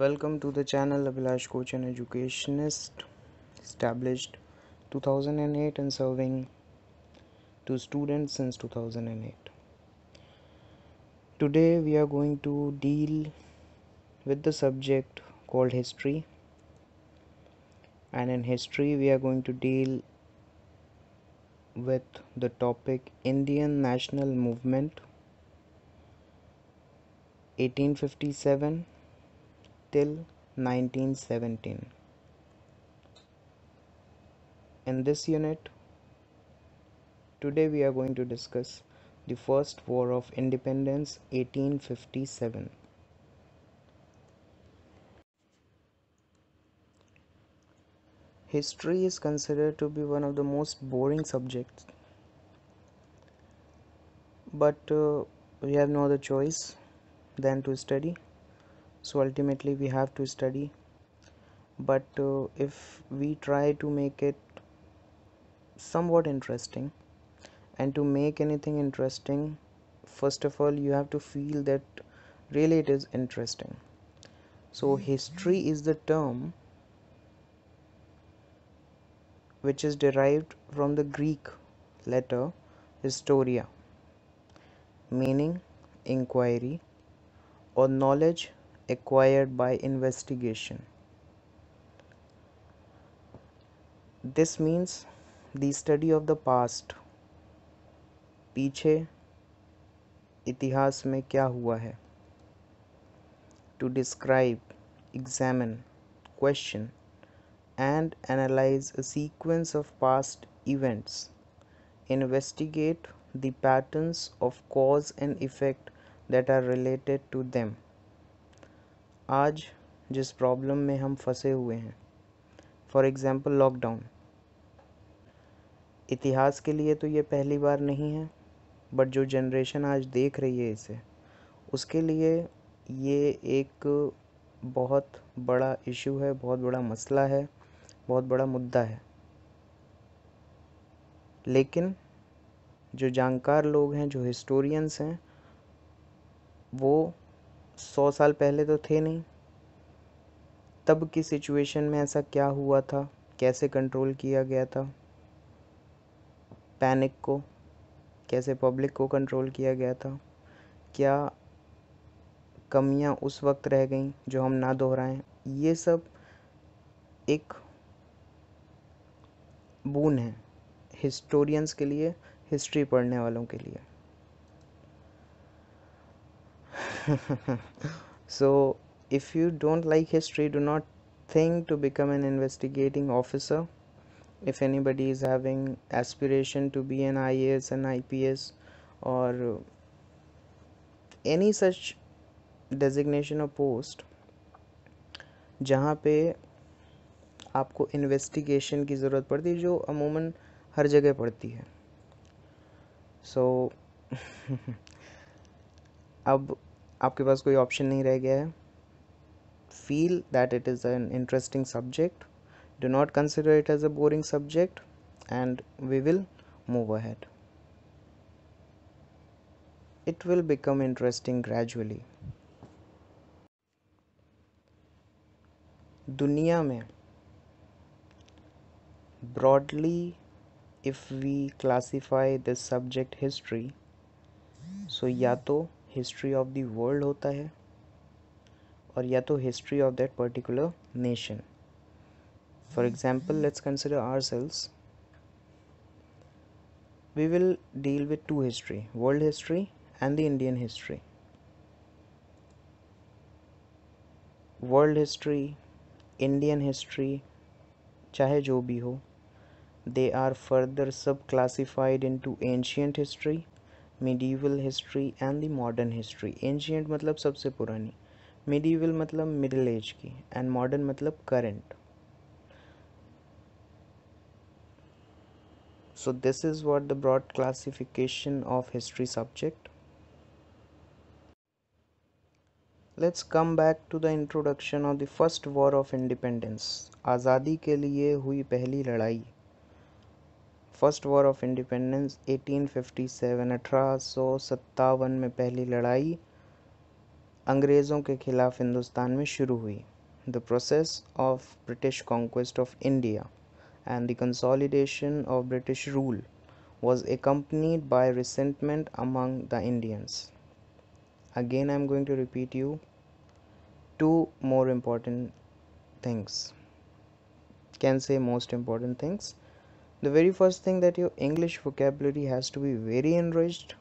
Welcome to the channel Abhilash Coach and Educationist, established 2008 and serving to students since 2008. Today we are going to deal with the subject called history and in history we are going to deal with the topic Indian National Movement 1857 till 1917. In this unit, today we are going to discuss the First War of Independence 1857. History is considered to be one of the most boring subjects, but uh, we have no other choice than to study so ultimately we have to study but uh, if we try to make it somewhat interesting and to make anything interesting first of all you have to feel that really it is interesting so mm-hmm. history is the term which is derived from the greek letter historia meaning inquiry or knowledge acquired by investigation. This means the study of the past. पीछे इतिहास में क्या हुआ To describe, examine, question, and analyze a sequence of past events. Investigate the patterns of cause and effect that are related to them. आज जिस problem में हम फंसे हुए हैं फॉर एग्ज़ाम्पल लॉकडाउन इतिहास के लिए तो ये पहली बार नहीं है बट जो जनरेशन आज देख रही है इसे उसके लिए ये एक बहुत बड़ा इशू है बहुत बड़ा मसला है बहुत बड़ा मुद्दा है लेकिन जो जानकार लोग हैं जो हिस्टोरियंस हैं वो सौ साल पहले तो थे नहीं तब की सिचुएशन में ऐसा क्या हुआ था कैसे कंट्रोल किया गया था पैनिक को कैसे पब्लिक को कंट्रोल किया गया था क्या कमियां उस वक्त रह गईं जो हम ना दोहराएं ये सब एक बून है हिस्टोरियंस के लिए हिस्ट्री पढ़ने वालों के लिए सो so, if you don't like history do not think to become an investigating officer if anybody is having aspiration to be an IAS and IPS or any such designation or post जहाँ पे आपको investigation की ज़रूरत पड़ती है जो अमूमन हर जगह पड़ती है सो so, अब आपके पास कोई ऑप्शन नहीं रह गया है feel that it is an interesting subject do not consider it as a boring subject and we will move ahead it will become interesting gradually दुनिया में broadly if we classify this subject history so या तो history of the world होता है और या तो history of that particular nation for example let's consider ourselves we will deal with two history world history and the Indian history world history Indian history चाहे जो भी हो they are further sub classified into ancient history medieval history and the modern history ancient मतलब सबसे पुरानी medieval मतलब middle age की and modern मतलब current so this is what the broad classification of history subject let's come back to the introduction of the first war of independence आज़ादी के लिए हुई पहली लड़ाई first war of independence 1857 fifty seven अठारह सौ सत्तावन में पहली लड़ाई अंग्रेज़ों के खिलाफ हिंदुस्तान में शुरू हुई the process of British conquest of India and the consolidation of British rule was accompanied by resentment among the Indians. Again, I am going to repeat you two more important things. Can say most important things. The very first thing that your English vocabulary has to be very enriched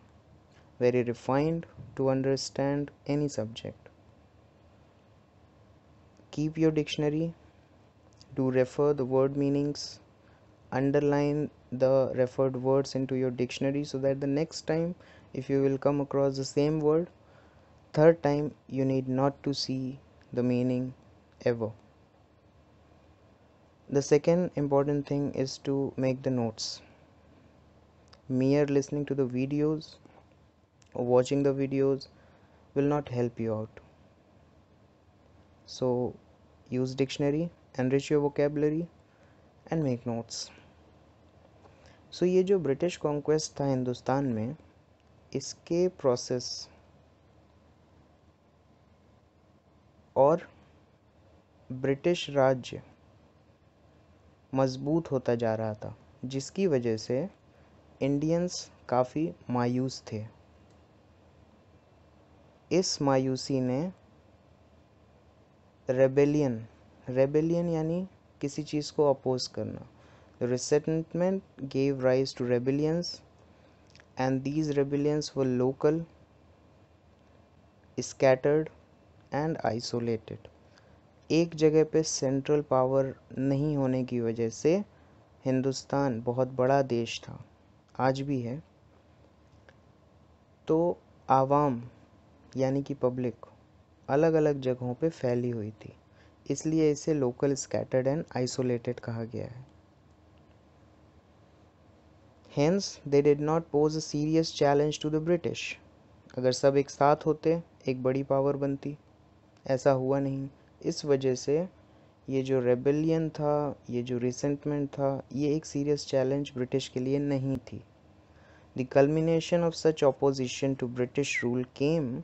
very refined to understand any subject. Keep your dictionary to refer the word meanings, underline the referred words into your dictionary so that the next time if you will come across the same word, third time you need not to see the meaning ever. The second important thing is to make the notes. Mere listening to the videos or watching the videos will not help you out so use dictionary enrich your vocabulary and make notes so so, ये जो British conquest था हिंदुस्तान में इसके process और British राज्य मजबूत होता जा रहा था जिसकी वजह से इंडियंस काफ़ी मायूस थे इस मायूसी ने रेबेलियन रेबेलियन यानी किसी चीज़ को अपोज करना resentment gave rise to rebellions and these rebellions were local scattered and isolated एक जगह पे सेंट्रल पावर नहीं होने की वजह से हिंदुस्तान बहुत बड़ा देश था आज भी है तो आवाम यानी कि पब्लिक अलग अलग जगहों पे फैली हुई थी इसलिए इसे लोकल स्कैटर्ड एंड आइसोलेटेड कहा गया है hence they did not pose a serious challenge to the British अगर सब एक साथ होते एक बड़ी पावर बनती ऐसा हुआ नहीं इस वजह से ये जो रेबेलियन था ये जो रिसेंटमेंट था ये एक सीरियस चैलेंज ब्रिटिश के लिए नहीं थी the culmination of such opposition to British rule came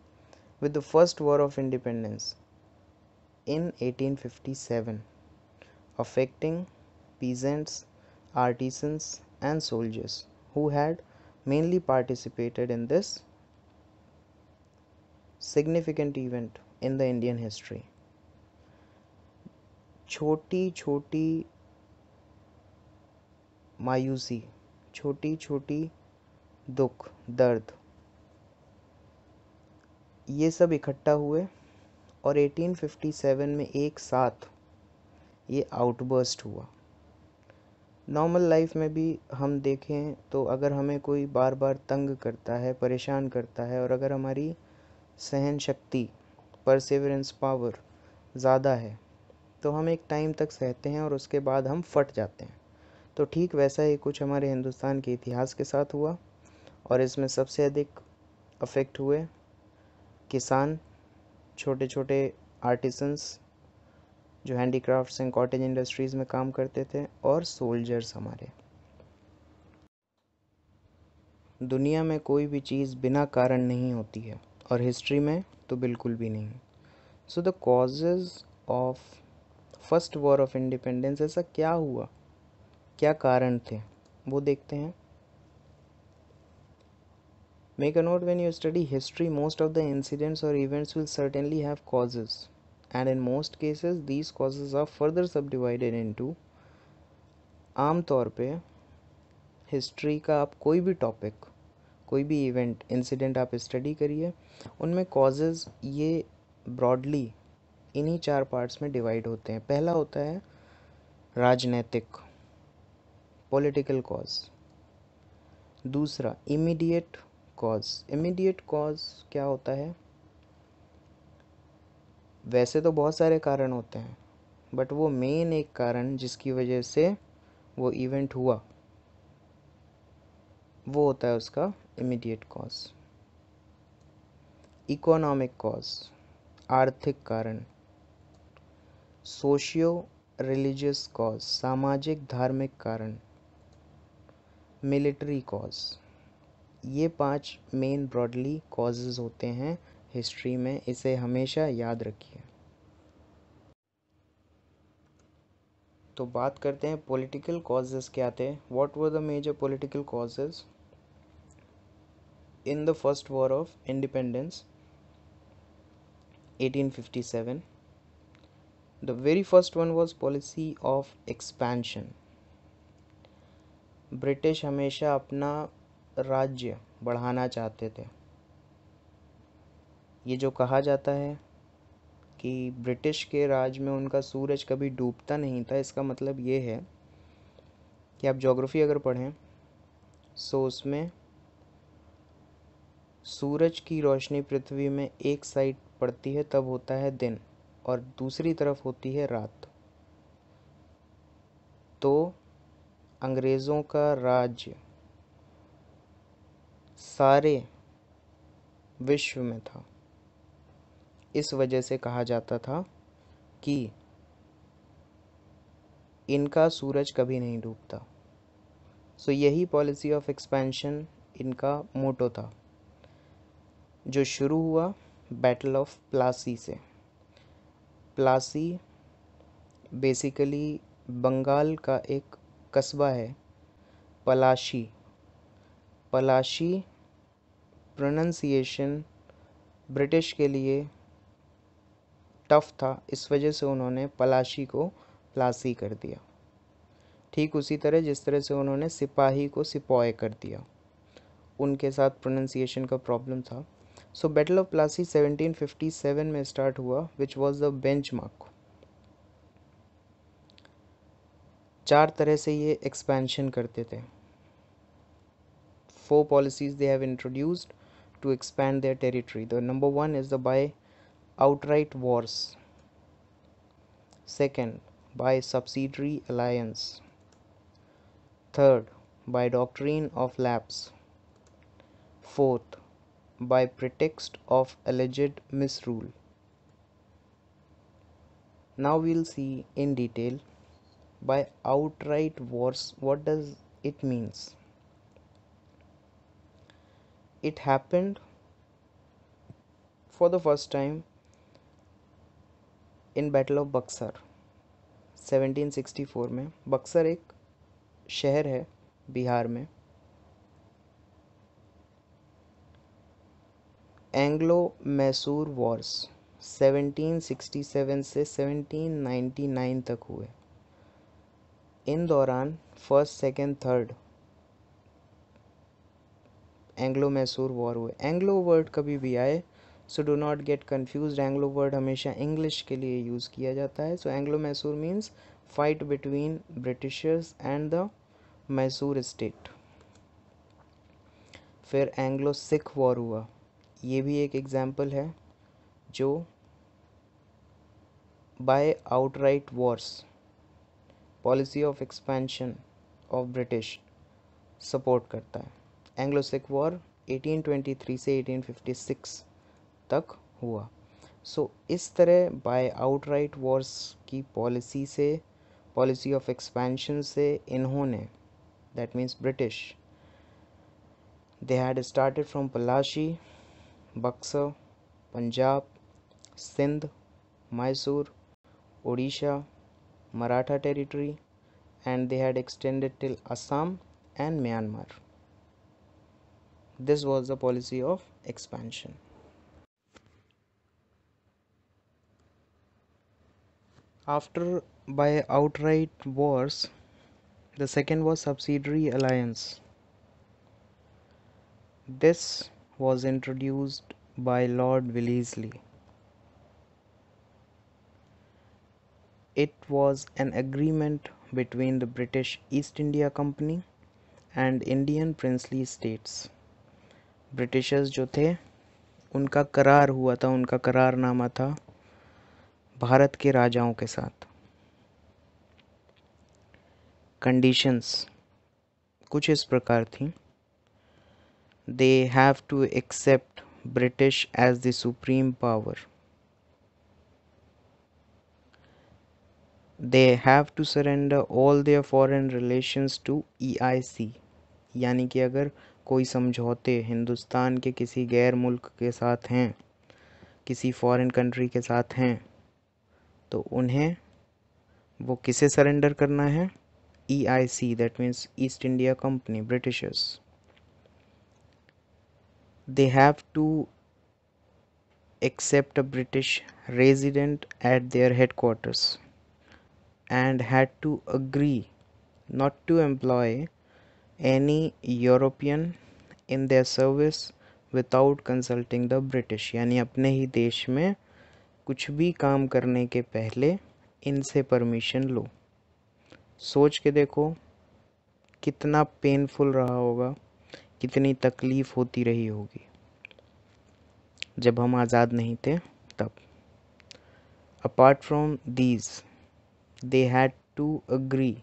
with the First War of Independence in 1857, affecting peasants, artisans, and soldiers who had mainly participated in this significant event in the Indian history. छोटी छोटी मायूसी छोटी छोटी दुख दर्द ये सब इकट्ठा हुए और 1857 में एक साथ ये आउटबर्स्ट हुआ नॉर्मल लाइफ में भी हम देखें तो अगर हमें कोई बार बार तंग करता है परेशान करता है और अगर हमारी सहन शक्ति परसिवरेंस पावर ज़्यादा है तो हम एक टाइम तक सहते हैं और उसके बाद हम फट जाते हैं तो ठीक वैसा ही कुछ हमारे हिंदुस्तान के इतिहास के साथ हुआ और इसमें सबसे अधिक अफेक्ट हुए किसान छोटे छोटे आर्टिसंस जो हैंडीक्राफ्ट्स एंड कॉटेज इंडस्ट्रीज़ में काम करते थे और सोल्जर्स हमारे दुनिया में कोई भी चीज़ बिना कारण नहीं होती है और हिस्ट्री में तो बिल्कुल भी नहीं so the causes of first war of independence ऐसा क्या हुआ क्या कारण थे वो देखते हैं Make a note when you study history, most of the incidents or events will certainly have causes, and in most cases, these causes are further subdivided into आमतौर पे हिस्ट्री का आप कोई भी टॉपिक कोई भी इवेंट इंसिडेंट आप study करिए उनमें कॉजेज़ ये ब्रॉडली इन्हीं चार पार्ट्स में डिवाइड होते हैं पहला होता है राजनैतिक पॉलिटिकल कॉज दूसरा इमीडिएट कॉज इमीडिएट कॉज क्या होता है वैसे तो बहुत सारे कारण होते हैं बट वो मेन एक कारण जिसकी वजह से वो इवेंट हुआ वो होता है उसका इमीडिएट कॉज इकोनॉमिक कॉज आर्थिक कारण सोशियो रिलीजियस कॉज सामाजिक धार्मिक कारण मिलिट्री कॉज ये पाँच मेन ब्रॉडली कॉजेज़ होते हैं हिस्ट्री में इसे हमेशा याद रखिए तो बात करते हैं पॉलिटिकल कॉजेज़ क्या थे what were the major political causes in the first war of independence 1857 the very first one was policy of expansion British हमेशा अपना राज्य बढ़ाना चाहते थे ये जो कहा जाता है कि ब्रिटिश के राज में उनका सूरज कभी डूबता नहीं था इसका मतलब ये है कि आप जोग्राफ़ी अगर पढ़ें सो उसमें सूरज की रोशनी पृथ्वी में एक साइड पड़ती है तब होता है दिन और दूसरी तरफ होती है रात तो अंग्रेज़ों का राज्य सारे विश्व में था इस वजह से कहा जाता था कि इनका सूरज कभी नहीं डूबता सो यही पॉलिसी ऑफ एक्सपेंशन इनका मोटो था जो शुरू हुआ बैटल ऑफ प्लासी से प्लासी बेसिकली बंगाल का एक कस्बा है पलाशी पलाशी प्रोनंसिएशन ब्रिटिश के लिए टफ था इस वजह से उन्होंने पलाशी को प्लासी कर दिया ठीक उसी तरह जिस तरह से उन्होंने सिपाही को सिपॉय कर दिया उनके साथ प्रोनंसिएशन का प्रॉब्लम था सो बैटल ऑफ प्लासी 1757 में स्टार्ट हुआ which was the benchmark चार तरह से ये एक्सपेंशन करते थे four policies they have introduced to expand their territory. The number one is the by outright wars. Second, by subsidiary alliance. Third, by doctrine of lapse. Fourth, by pretext of alleged misrule. Now we'll see in detail by outright wars what does it means. it happened for the first time in battle of buxar 1764 में बक्सर एक शहर है बिहार में Anglo Mysore Wars 1767 से 1799 तक हुए इन दौरान first second third Anglo Mysore war हुए एंग्लो वर्ड कभी भी आए so do not get confuse Anglo word हमेशा इंग्लिश के लिए यूज़ किया जाता है so Anglo Mysore means fight between Britishers and the Mysore state फिर एंग्लो सिख वॉर हुआ ये भी एक एग्ज़ाम्पल है जो by outright wars policy of expansion of British support करता है एंग्लो सिख वॉर 1823 से 1856 तक हुआ सो so, इस तरह बाय आउटराइट वॉर्स की पॉलिसी से पॉलिसी ऑफ एक्सपेंशन से इन्होंने that means British they had started from Plassey Buxar Punjab Sindh Mysore Orissa Maratha territory and they had extended till Assam and Myanmar This was the policy of expansion. After by outright wars, the second was subsidiary alliance. This was introduced by Lord Wellesley. It was an agreement between the British East India Company and Indian princely states. Britishers जो थे उनका करार हुआ था उनका करारनामा था भारत के राजाओं के साथ कंडीशंस कुछ इस प्रकार थी they have to accept British as the supreme power they have to surrender all their foreign relations to EIC यानी कि अगर कोई समझौते हिंदुस्तान के किसी गैर मुल्क के साथ हैं किसी फॉरेन कंट्री के साथ हैं तो उन्हें वो किसे सरेंडर करना है E I C that means East India Company Britishers they have to accept a British resident at their headquarters and had to agree not to employ any European in their service without consulting the British यानी अपने ही देश में कुछ भी काम करने के पहले इनसे परमिशन लो सोच के देखो कितना पेनफुल रहा होगा कितनी तकलीफ़ होती रही होगी जब हम आज़ाद नहीं थे तब apart from these they had to agree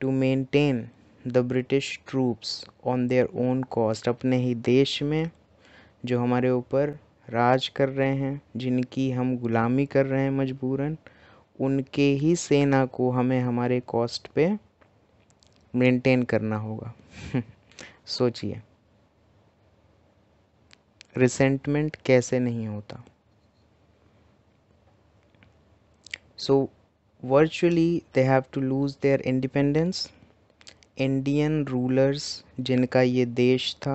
to maintain the British troops on their own cost अपने ही देश में जो हमारे ऊपर राज कर रहे हैं जिनकी हम गुलामी कर रहे हैं मजबूरन उनके ही सेना को हमें हमारे कॉस्ट पे मेंटेन करना होगा सोचिए रिसेंटमेंट कैसे नहीं होता so virtually they have to lose their independence Indian rulers जिनका ये देश था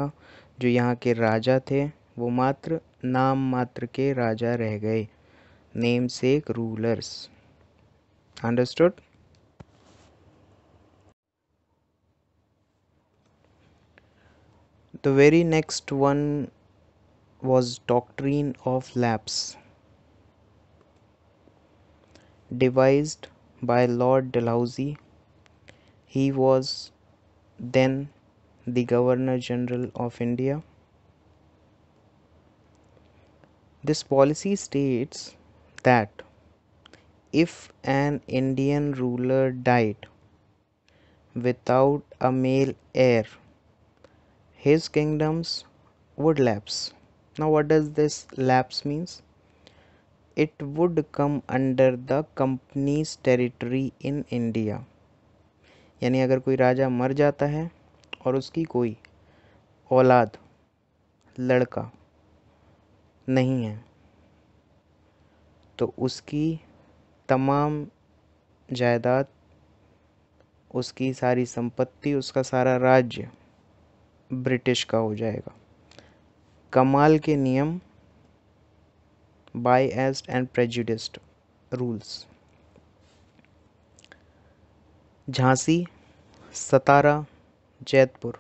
जो यहाँ के राजा थे वो मात्र नाम मात्र के राजा रह गए namesake rulers understood the very next one was doctrine of lapse devised by lord Dalhousie he was then the Governor General of India. This policy states that if an Indian ruler died without a male heir, his kingdoms would lapse. Now, what does this lapse means? It would come under the company's territory in India यानी अगर कोई राजा मर जाता है और उसकी कोई औलाद लड़का नहीं है तो उसकी तमाम जायदाद उसकी सारी संपत्ति उसका सारा राज्य ब्रिटिश का हो जाएगा कमाल के नियम biased and prejudiced rules Jhansi Satara Jaitpur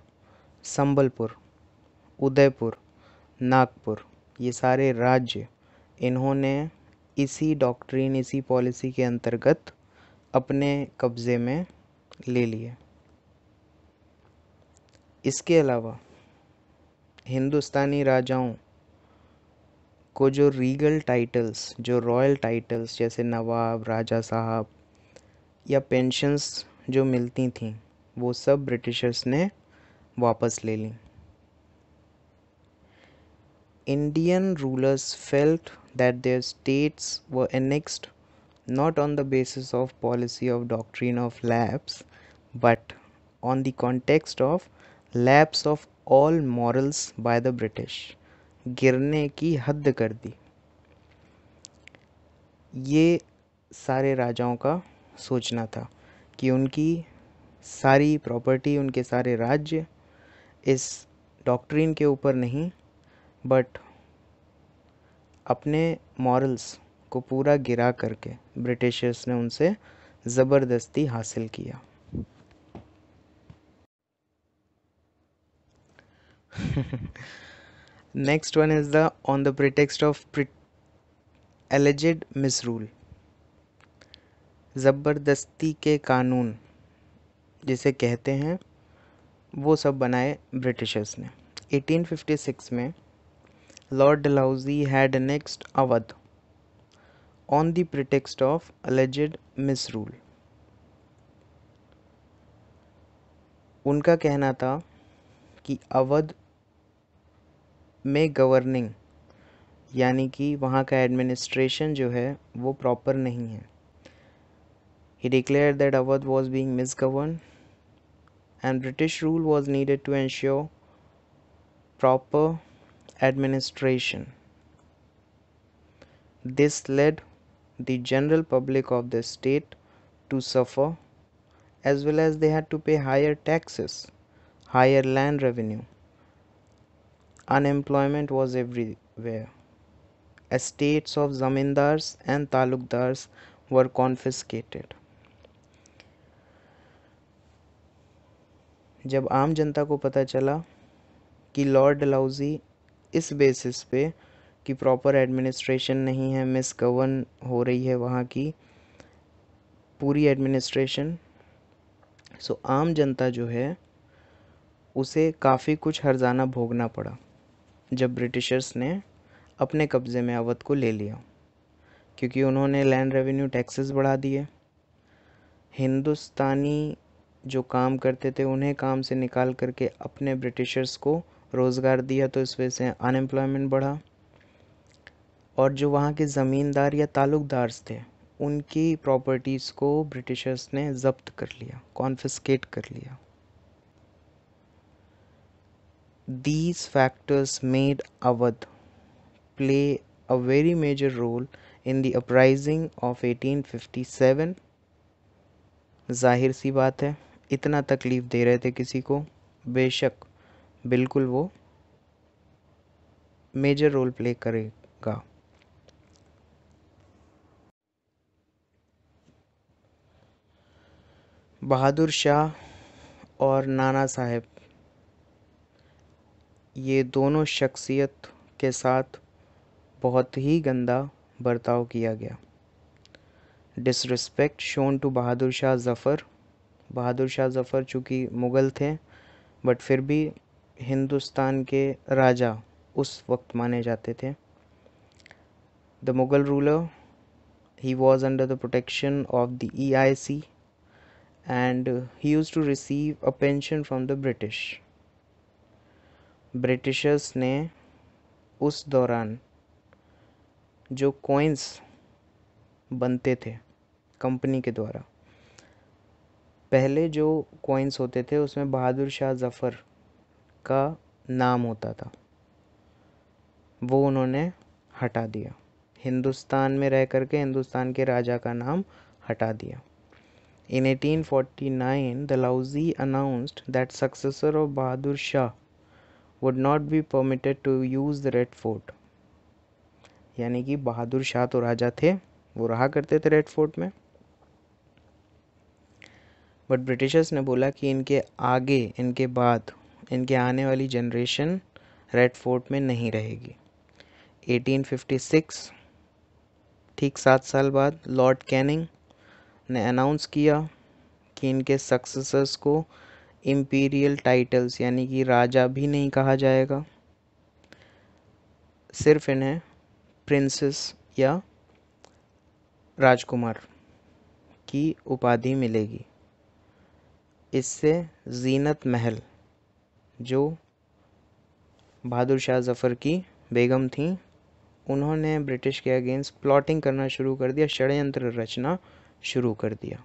Sambalpur Udaipur Nagpur ये सारे राज्य इन्होंने इसी डॉक्ट्रीन इसी पॉलिसी के अंतर्गत अपने कब्ज़े में ले लिए इसके अलावा हिंदुस्तानी राजाओं को जो रीगल टाइटल्स जो रॉयल टाइटल्स जैसे नवाब राजा साहब या पेंशंस जो मिलती थी वो सब ब्रिटिशर्स ने वापस ले ली Indian rulers felt that their states were annexed not on the basis of policy of doctrine of lapse but on the context of lapse of all morals by the British गिरने की हद कर दी ये सारे राजाओं का सोचना था कि उनकी सारी प्रॉपर्टी उनके सारे राज्य इस डॉक्ट्रिन के ऊपर नहीं बट अपने मॉरल्स को पूरा गिरा करके ब्रिटिशर्स ने उनसे ज़बरदस्ती हासिल किया next one is the on the pretext of pre misrule ज़बरदस्ती के कानून जिसे कहते हैं वो सब बनाए ब्रिटिशर्स ने 1856 में lord Dalhousie had annexed Awadh on the pretext of alleged misrule उनका कहना था कि अवध में गवर्निंग यानी कि वहाँ का एडमिनिस्ट्रेशन जो है वो प्रॉपर नहीं है He declared that Awadh was being misgoverned and British rule was needed to ensure proper administration. This led the general public of the state to suffer as well as they had to pay higher taxes, higher land revenue. Unemployment was everywhere. Estates of zamindars and talukdars were confiscated. जब आम जनता को पता चला कि Lord lousy इस basis पे कि प्रॉपर एडमिनिस्ट्रेशन नहीं है मिस गवर्न हो रही है वहाँ की पूरी एडमिनिस्ट्रेशन सो आम जनता जो है उसे काफ़ी कुछ हर्जाना भोगना पड़ा जब ब्रिटिशर्स ने अपने कब्ज़े में अवध को ले लिया क्योंकि उन्होंने लैंड रेवेन्यू टैक्सेस बढ़ा दिए हिंदुस्तानी जो काम करते थे उन्हें काम से निकाल करके अपने ब्रिटिशर्स को रोज़गार दिया तो इस वजह से अनएम्प्लॉयमेंट बढ़ा और जो वहाँ के ज़मींदार या ताल्लुकदार्स थे उनकी प्रॉपर्टीज़ को ब्रिटिशर्स ने जब्त कर लिया कॉन्फिस्केट कर लिया these factors made Awadh play a very major role in the uprising of 1857. जाहिर सी बात है इतना तकलीफ़ दे रहे थे किसी को बेशक बिल्कुल वो मेजर रोल प्ले करेगा बहादुर शाह और नाना साहब ये दोनों शख्सियत के साथ बहुत ही गंदा बर्ताव किया गया disrespect shown to Bahadur Shah Zafar Bahadur Shah Zafar चूँकि मुग़ल थे बट फिर भी हिंदुस्तान के राजा उस वक्त माने जाते थे the Mughal ruler he was under the protection of the E I C and he use to receive a pension from the British Britishers ने उस दौरान जो कॉइन्स बनते थे कंपनी के द्वारा पहले जो कॉइन्स होते थे उसमें बहादुर शाह ज़फ़र का नाम होता था वो उन्होंने हटा दिया हिंदुस्तान में रह कर के हिंदुस्तान के राजा का नाम हटा दिया nine 1849, Dalhousie announced that successor of Bahadur Shah would not be permitted to use the red fort यानी कि बहादुर शाह तो राजा थे वो रहा करते थे रेड फोर्ट में बट ब्रिटिशर्स ने बोला कि इनके आगे इनके बाद इनके आने वाली जनरेशन रेड फोर्ट में नहीं रहेगी 1856 ठीक सात साल बाद लॉर्ड कैनिंग ने अनाउंस किया कि इनके सक्सेसर्स को इम्पीरियल टाइटल्स यानी कि राजा भी नहीं कहा जाएगा सिर्फ इन्हें प्रिंसेस या राजकुमार की उपाधि मिलेगी इससे ज़ीनत महल जो बहादुर शाह ज़फ़र की बेगम थी उन्होंने ब्रिटिश के अगेंस्ट प्लॉटिंग करना शुरू कर दिया षड्यंत्र रचना शुरू कर दिया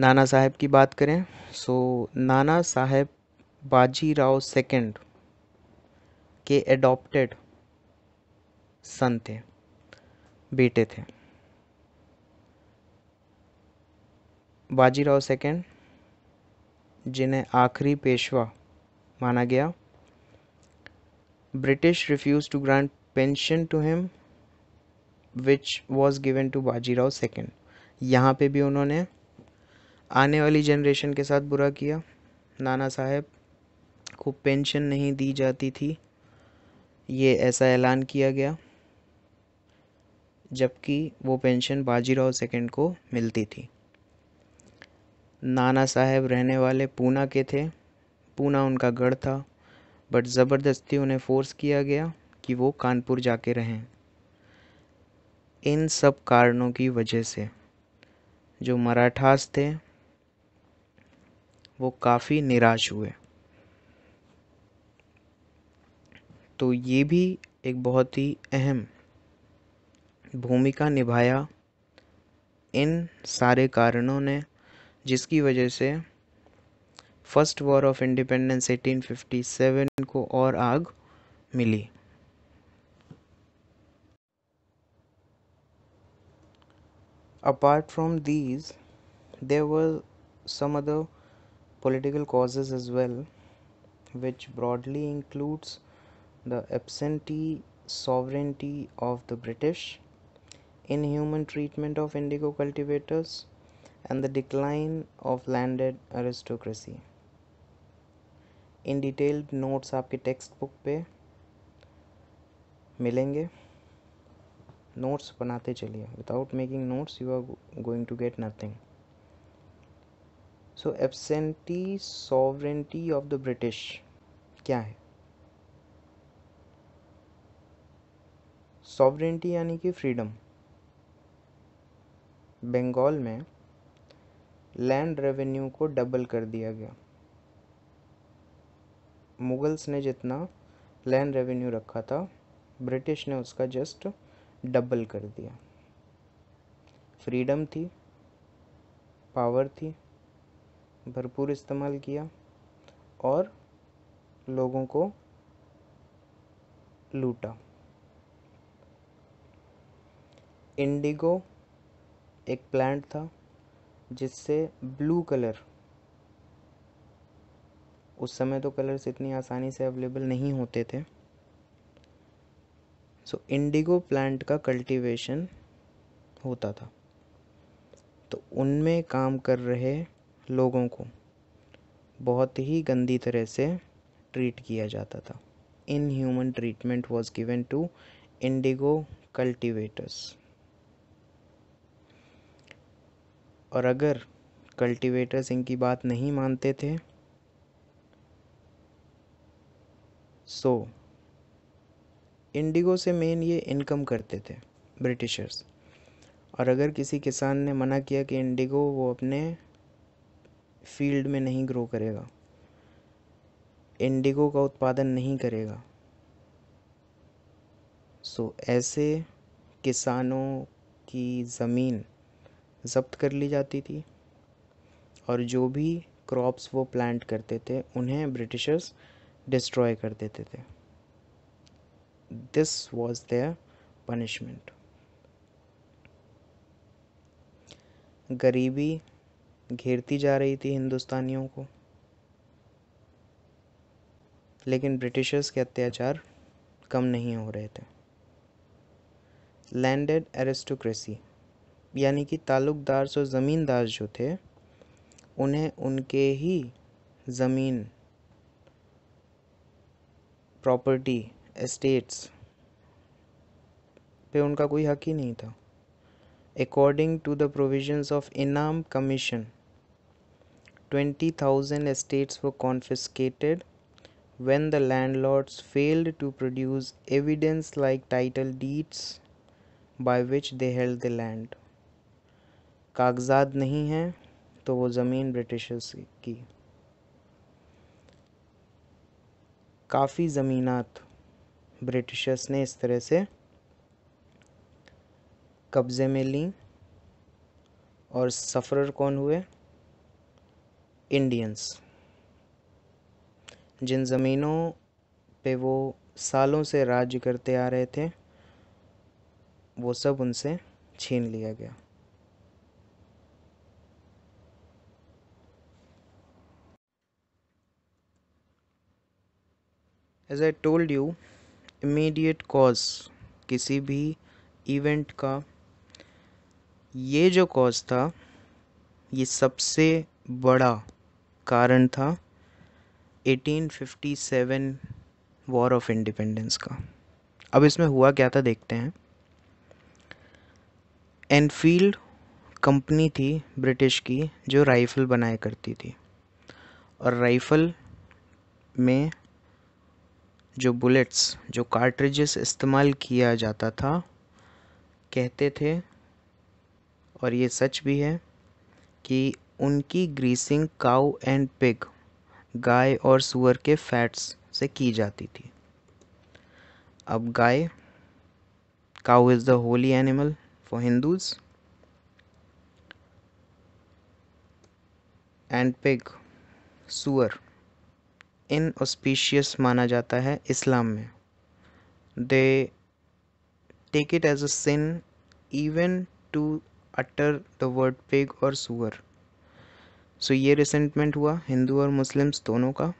नाना साहब की बात करें सो नाना साहब बाजीराव सेकंड के एडॉप्टेड सन थे बेटे थे बाजीराव सेकेंड जिन्हें आखिरी पेशवा माना गया British refuse to grant pension to him which was given to Bajirao second यहाँ पे भी उन्होंने आने वाली जनरेशन के साथ बुरा किया नाना साहब को पेंशन नहीं दी जाती थी ये ऐसा ऐलान किया गया जबकि वो पेंशन बाजीराव सेकेंड को मिलती थी नाना साहब रहने वाले पूना के थे पूना उनका गढ़ था बट ज़बरदस्ती उन्हें फ़ोर्स किया गया कि वो कानपुर जाके रहें इन सब कारणों की वजह से जो मराठास थे वो काफ़ी निराश हुए तो ये भी एक बहुत ही अहम भूमिका निभाया इन सारे कारणों ने जिसकी वजह से फर्स्ट वॉर ऑफ इंडिपेंडेंस 1857 को और आग मिली apart from these there were some other political causes as well which broadly includes the absentee sovereignty of the British inhuman treatment of indigo cultivators and the decline of landed aristocracy in detailed notes आपके textbook पे मिलेंगे notes बनाते चलिए without making notes you are going to get nothing so absentee sovereignty of the British क्या है sovereignty यानी कि freedom Bengal में लैंड रेवेन्यू को डबल कर दिया गया मुगल्स ने जितना लैंड रेवेन्यू रखा था ब्रिटिश ने उसका जस्ट डबल कर दिया फ्रीडम थी पावर थी भरपूर इस्तेमाल किया और लोगों को लूटा इंडिगो एक प्लांट था जिससे ब्लू कलर उस समय तो कलर्स इतनी आसानी से अवेलेबल नहीं होते थे सो इंडिगो प्लांट का कल्टीवेशन होता था तो उनमें काम कर रहे लोगों को बहुत ही गंदी तरह से ट्रीट किया जाता था in treatment was given to indigo cultivators और अगर कल्टीवेटर्स इनकी बात नहीं मानते थे सो इंडिगो से मेन ये इनकम करते थे ब्रिटिशर्स और अगर किसी किसान ने मना किया कि इंडिगो वो अपने फील्ड में नहीं ग्रो करेगा इंडिगो का उत्पादन नहीं करेगा सो ऐसे किसानों की ज़मीन ज़ब्त कर ली जाती थी और जो भी क्रॉप्स वो प्लांट करते थे उन्हें ब्रिटिशर्स डिस्ट्रॉय कर देते थे दिस वॉज देयर पनिशमेंट गरीबी घेरती जा रही थी हिंदुस्तानियों को लेकिन ब्रिटिशर्स के अत्याचार कम नहीं हो रहे थे लैंडेड एरिस्टोक्रेसी यानी कि तालुकदार और ज़मींदार जो थे उन्हें उनके ही ज़मीन प्रॉपर्टी एस्टेट्स पे उनका कोई हक ही नहीं था according to the provisions of Inam commission twenty thousand estates वो confiscated when the landlords failed to produce evidence like title deeds by which they held the land कागजात नहीं हैं तो वो ज़मीन ब्रिटिशर्स की काफ़ी ज़मीनात ब्रिटिशर्स ने इस तरह से कब्ज़े में ली और सफ़र कौन हुए इंडियंस जिन ज़मीनों पे वो सालों से राज्य करते आ रहे थे वो सब उनसे छीन लिया गया as I told you immediate cause किसी भी इवेंट का ये जो कॉज था ये सबसे बड़ा कारण था 1857 वॉर ऑफ इंडिपेंडेंस का अब इसमें हुआ क्या था देखते हैं एनफील्ड कंपनी थी ब्रिटिश की जो राइफ़ल बनाया करती थी और राइफ़ल में जो बुलेट्स जो कार्ट्रिजेस इस्तेमाल किया जाता था कहते थे और ये सच भी है कि उनकी ग्रीसिंग काउ एंड पिग गाय और सुअर के फैट्स से की जाती थी अब गाय cow is the holy animal for Hindus and pig सुअर इनऑस्पिशियस माना जाता है इस्लाम में they take it as a sin even to utter the word pig और सुअर सो ये रिसेंटमेंट हुआ हिंदू और मुस्लिम्स दोनों का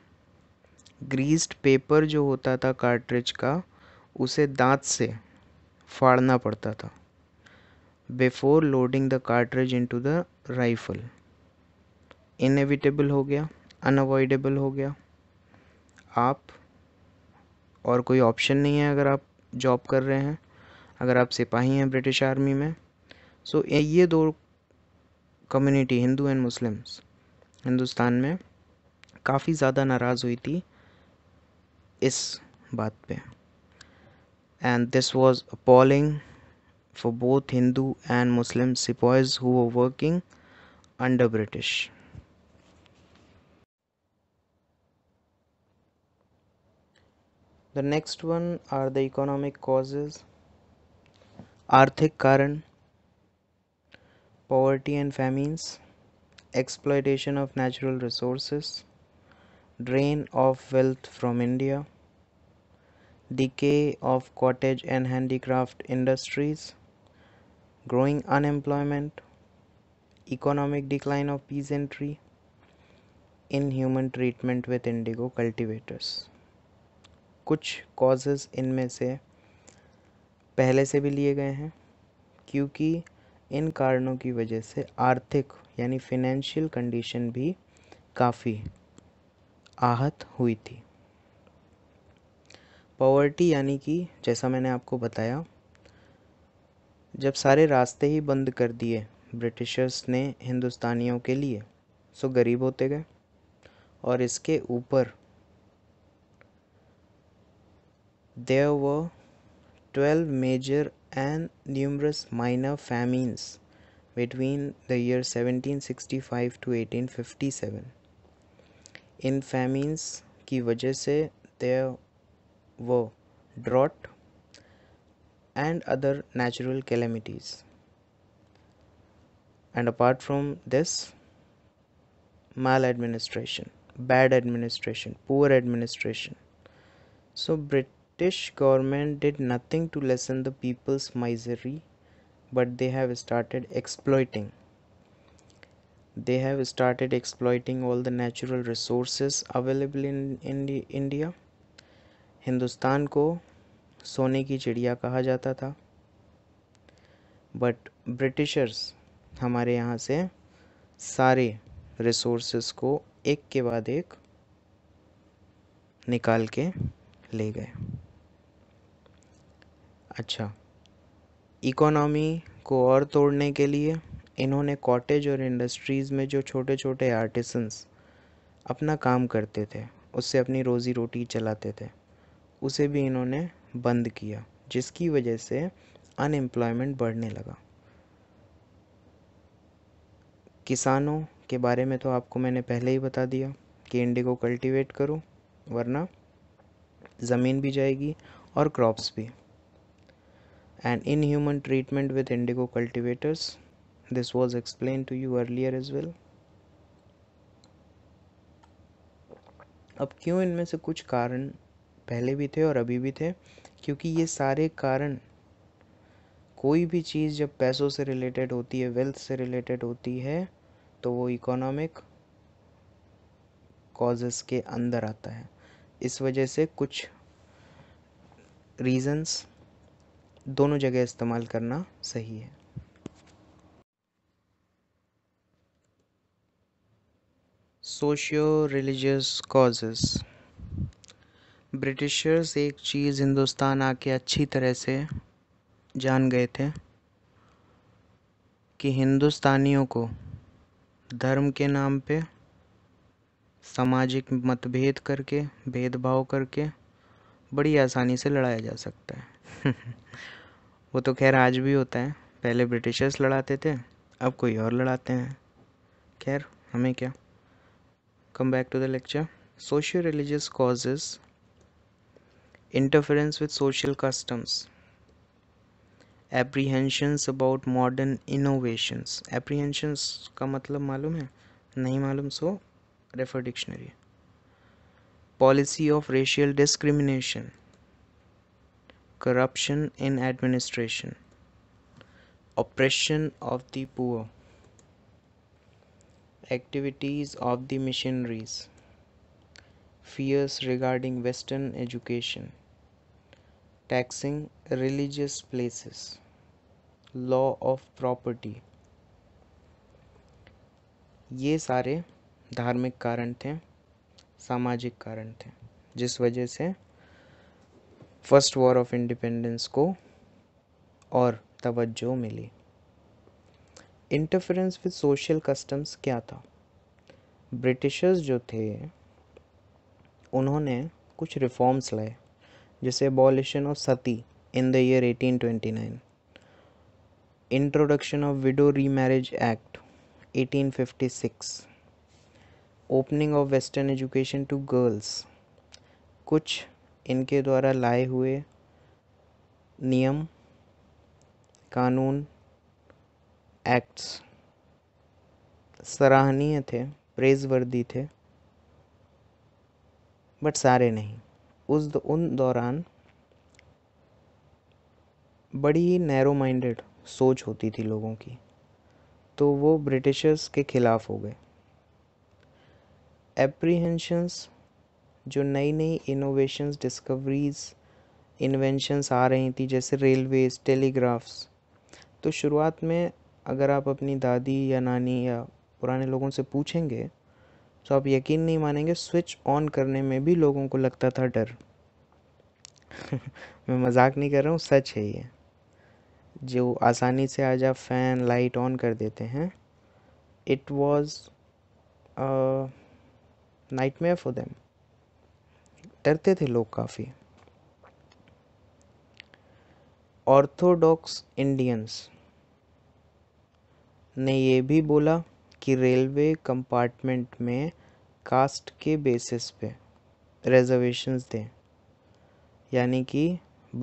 ग्रीस्ड पेपर जो होता था कार्ट्रिज का उसे दांत से फाड़ना पड़ता था before loading the cartridge to the rifle inevitable हो गया अनअवॉइडेबल हो गया आप और कोई ऑप्शन नहीं है अगर आप जॉब कर रहे हैं अगर आप सिपाही हैं ब्रिटिश आर्मी में सो so, ये दो community Hindu and Muslims Hindustan में काफ़ी ज़्यादा नाराज़ हुई थी इस बात पे and this was appalling for both Hindu and Muslim sepoys who working under British the next one are the economic causes arthik karan, poverty and famines exploitation of natural resources drain of wealth from India decay of cottage and handicraft industries growing unemployment economic decline of peasantry inhuman treatment with indigo cultivators कुछ कॉज़ेज़ इनमें से पहले से भी लिए गए हैं क्योंकि इन कारणों की वजह से आर्थिक यानी फिनेंशियल कंडीशन भी काफ़ी आहत हुई थी पॉवर्टी यानी कि जैसा मैंने आपको बताया जब सारे रास्ते ही बंद कर दिए ब्रिटिशर्स ने हिंदुस्तानियों के लिए सो तो गरीब होते गए और इसके ऊपर There were 12 major and numerous minor famines between the year 1765 to 1857. In famines, की वजह से there were drought and other natural calamities. And apart from this, maladministration, bad administration poor administration so brit British government did nothing to lessen the people's misery, but they have started exploiting. They have started exploiting all the natural resources available in, in India. Hindustan ko sone ki chidiya kaha jata tha. But Britishers हमारे यहाँ से सारे resources को एक के बाद एक निकाल के ले गए अच्छा इकोनॉमी को और तोड़ने के लिए इन्होंने कॉटेज और इंडस्ट्रीज़ में जो छोटे छोटे आर्टिसंस अपना काम करते थे उससे अपनी रोज़ी रोटी चलाते थे उसे भी इन्होंने बंद किया जिसकी वजह से अनएम्प्लॉयमेंट बढ़ने लगा किसानों के बारे में तो आपको मैंने पहले ही बता दिया कि इंडिगो कल्टीवेट करो वरना ज़मीन भी जाएगी और क्रॉप्स भी and inhuman treatment with indigo cultivators. This was explained to you earlier as well. अब क्यों इनमें से कुछ कारण पहले भी थे और अभी भी थे क्योंकि ये सारे कारण कोई भी चीज़ जब पैसों से रिलेटेड होती है वेल्थ से रिलेटेड होती है तो वो इकोनॉमिक कॉजेस के अंदर आता है इस वजह से कुछ रीजंस दोनों जगह इस्तेमाल करना सही है सोशियो रिलीजियस कॉजेस ब्रिटिशर्स एक चीज़ हिंदुस्तान आके अच्छी तरह से जान गए थे कि हिंदुस्तानियों को धर्म के नाम पे सामाजिक मतभेद करके भेदभाव करके बड़ी आसानी से लड़ाया जा सकता है वो तो खैर आज भी होता है पहले ब्रिटिशर्स लड़ाते थे अब कोई और लड़ाते हैं खैर हमें क्या come back to the lecture socio religious causes interference with social customs apprehensions about modern innovations apprehensions का मतलब मालूम है नहीं मालूम so refer dictionary policy of racial discrimination corruption in administration, oppression of the poor, activities of the missionaries, fears regarding Western education, taxing religious places, law of property. ये सारे धार्मिक कारण थे सामाजिक कारण थे जिस वजह से फर्स्ट वॉर ऑफ इंडिपेंडेंस को और तवज्जो मिली इंटरफेरेंस विद सोशल कस्टम्स क्या था ब्रिटिशर्स जो थे उन्होंने कुछ रिफॉर्म्स लाए जैसे abolition of sati in the year 1829 introduction of widow remarriage act 1856 opening of western education to girls कुछ इनके द्वारा लाए हुए नियम कानून एक्ट्स सराहनीय थे प्रेजवर्दी थे बट सारे नहीं उस द, उन दौरान बड़ी ही नैरो माइंडेड सोच होती थी लोगों की तो वो ब्रिटिशर्स के ख़िलाफ़ हो गए एप्रीहेंशंस जो नई नई इनोवेशंस डिस्कवरीज़ इन्वेंशंस आ रही थी जैसे रेलवेज़ टेलीग्राफ्स तो शुरुआत में अगर आप अपनी दादी या नानी या पुराने लोगों से पूछेंगे तो आप यकीन नहीं मानेंगे स्विच ऑन करने में भी लोगों को लगता था डर मैं मजाक नहीं कर रहा हूँ सच है ये जो आसानी से आज आप फैन लाइट ऑन कर देते हैं it was nightmare for them डरते थे लोग काफ़ी ऑर्थोडॉक्स इंडियंस ने ये भी बोला कि रेलवे कंपार्टमेंट में कास्ट के बेसिस पे रिजर्वेशंस दें यानी कि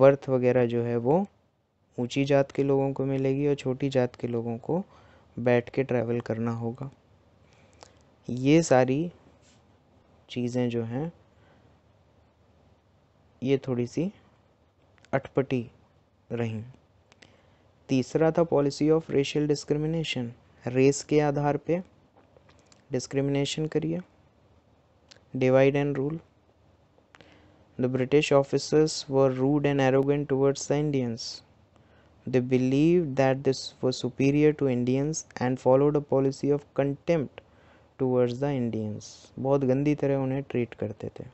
बर्थ वगैरह जो है वो ऊंची जात के लोगों को मिलेगी और छोटी जात के लोगों को बैठ के ट्रैवल करना होगा ये सारी चीज़ें जो हैं ये थोड़ी सी अटपटी रही तीसरा था policy of racial discrimination race के आधार पे डिस्क्रिमिनेशन करिए divide and rule the British officers were rude and arrogant towards the Indians they believe that this was superior to Indians and followed a policy of contempt towards the Indians बहुत गंदी तरह उन्हें treat करते थे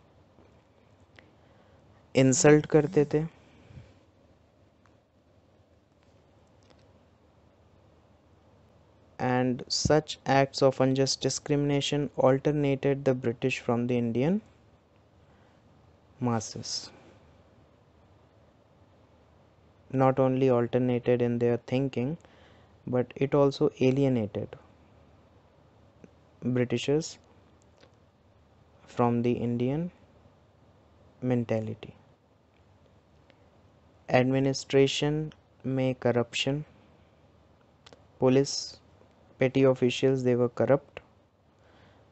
insult करते थे and such acts of unjust discrimination alternated the British from the Indian masses. Not only alternated in their thinking, but it also alienated Britishers from the Indian mentality. Administration में corruption police petty officials they were corrupt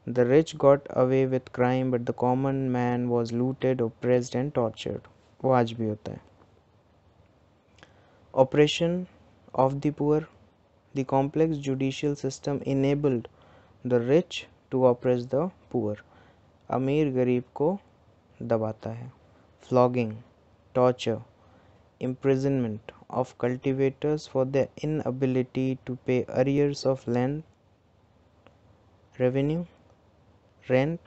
the rich got away with crime but the common man was looted oppressed and tortured वो आज भी होता है operation of the poor the complex judicial system enabled the rich to oppress the poor अमीर गरीब को दबाता है flogging torture imprisonment of cultivators for their inability to pay arrears of land revenue, rent,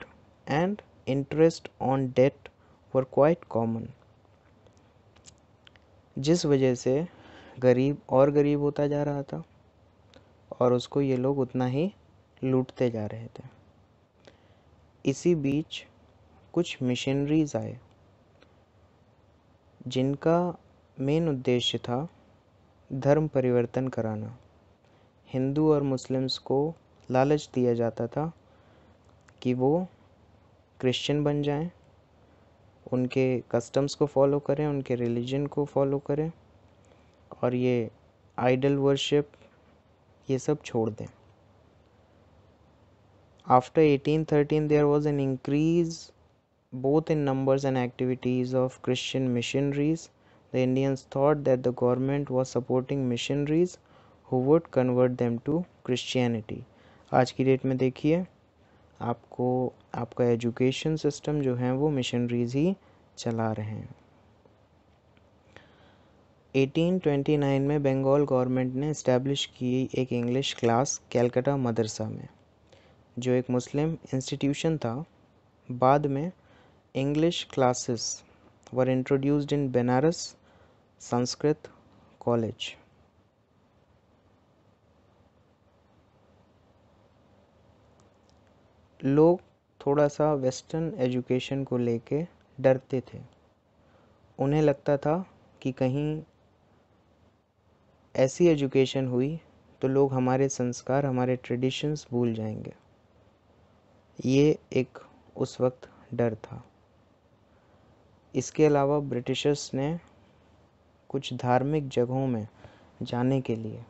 and interest on debt were quite common. जिस वजह से गरीब और गरीब होता जा रहा था और उसको ये लोग उतना ही लूटते जा रहे थे इसी बीच कुछ मिशनरीज आए जिनका मेन उद्देश्य था धर्म परिवर्तन कराना हिंदू और मुस्लिम्स को लालच दिया जाता था कि वो क्रिश्चियन बन जाएं उनके कस्टम्स को फॉलो करें उनके रिलीजन को फॉलो करें और ये आइडल वर्शिप ये सब छोड़ दें eighteen 1813 there was an increase both in numbers and activities of Christian missionaries The Indians thought that the government was supporting missionaries who would convert them to Christianity. aaj ki date mein dekhiye aapko aapka education system jo hai wo missionaries hi chala rahe hain 1829 में Bengal government ने establish की एक English class Calcutta मदरसा में जो एक मुस्लिम institution था बाद में English classes were introduced in Banaras Sanskrit college लोग थोड़ा सा वेस्टर्न एजुकेशन को लेके डरते थे उन्हें लगता था कि कहीं ऐसी एजुकेशन हुई तो लोग हमारे संस्कार हमारे ट्रेडिशंस भूल जाएंगे ये एक उस वक्त डर था इसके अलावा ब्रिटिशर्स ने कुछ धार्मिक जगहों में जाने के लिए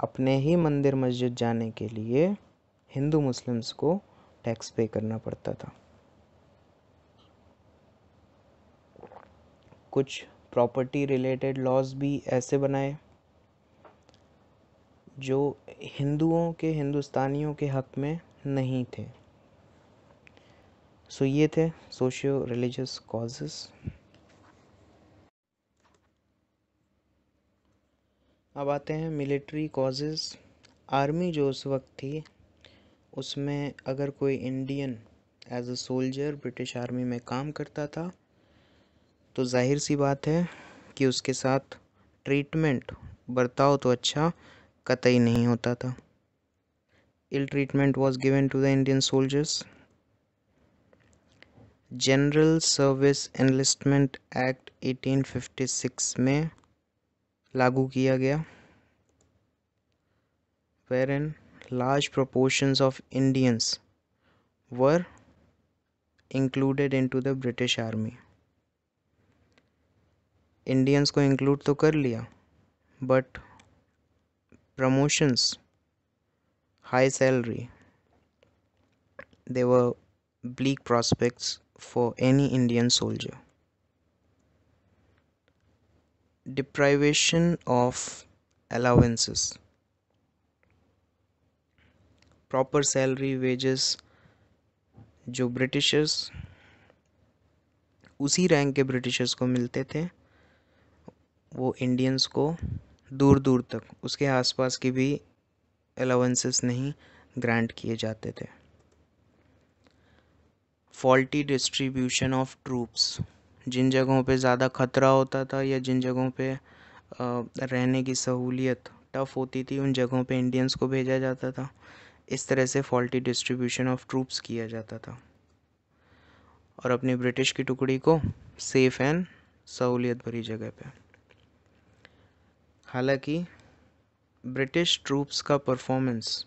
अपने ही मंदिर मस्जिद जाने के लिए हिंदू मुस्लिम्स को टैक्स पे करना पड़ता था कुछ प्रॉपर्टी रिलेटेड लॉज भी ऐसे बनाए जो हिंदुओं के हिंदुस्तानियों के हक में नहीं थे सो so ये थे सोशियो रिलीजियस कॉजेस अब आते हैं मिलिट्री कॉजेज़ आर्मी जो उस वक्त थी उसमें अगर कोई Indian as a soldier British army में काम करता था तो जाहिर सी बात है कि उसके साथ ट्रीटमेंट बर्ताव तो अच्छा कतई नहीं होता था ill treatment was given to the Indian soldiers general service enlistment act 1856 में लागू किया गया where in large proportions of Indians were included into the British army Indians को इंक्लूड तो कर लिया but promotions high salary there were bleak prospects for any Indian soldier deprivation of allowances proper salary wages जो Britishers उसी rank के Britishers को मिलते थे वो इंडियंस को दूर दूर तक उसके आसपास की भी अलाउंसेस नहीं ग्रांट किए जाते थे फॉल्टी डिस्ट्रीब्यूशन ऑफ ट्रूप्स जिन जगहों पे ज़्यादा खतरा होता था या जिन जगहों पे रहने की सहूलियत टफ होती थी उन जगहों पे इंडियंस को भेजा जाता था इस तरह से फॉल्टी डिस्ट्रीब्यूशन ऑफ ट्रूप्स किया जाता था और अपनी ब्रिटिश की टुकड़ी को सेफ एंड सहूलियत भरी जगह पे हालांकि ब्रिटिश ट्रूप्स का performance